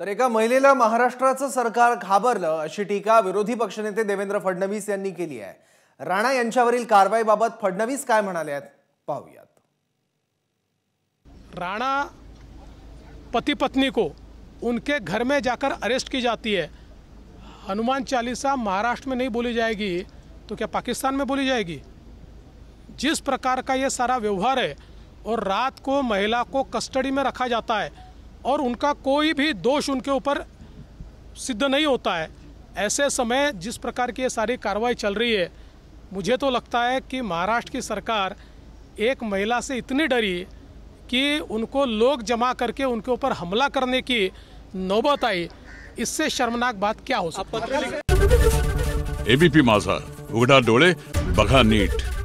तर एका महिलेला महाराष्ट्राचं सरकार घाबरलं अशी टीका विरोधी पक्षनेते देवेंद्र फडणवीस यांनी केली आहे राणा यांच्यावरील कारवाईबाबत फडणवीस काय म्हणाले आहेत राणा पति पत्नी को उनके घर में जाकर अरेस्ट की जाती है हनुमान चालीसा महाराष्ट्र में नहीं बोली जाएगी तो क्या पाकिस्तान में बोली जाएगी जिस प्रकार का ये सारा व्यवहार है और रात को महिला को कस्टडी में रखा जाता है और उनका कोई भी दोष उनके ऊपर सिद्ध नहीं होता है ऐसे समय जिस प्रकार की ये सारी कार्रवाई चल रही है मुझे तो लगता है कि महाराष्ट्र की सरकार एक महिला से इतनी डरी कि उनको लोग जमा करके उनके ऊपर हमला करने की नौबत आई इससे शर्मनाक बात क्या हो सकती है एबीपी माझा उगड़ा डोले बघा नीट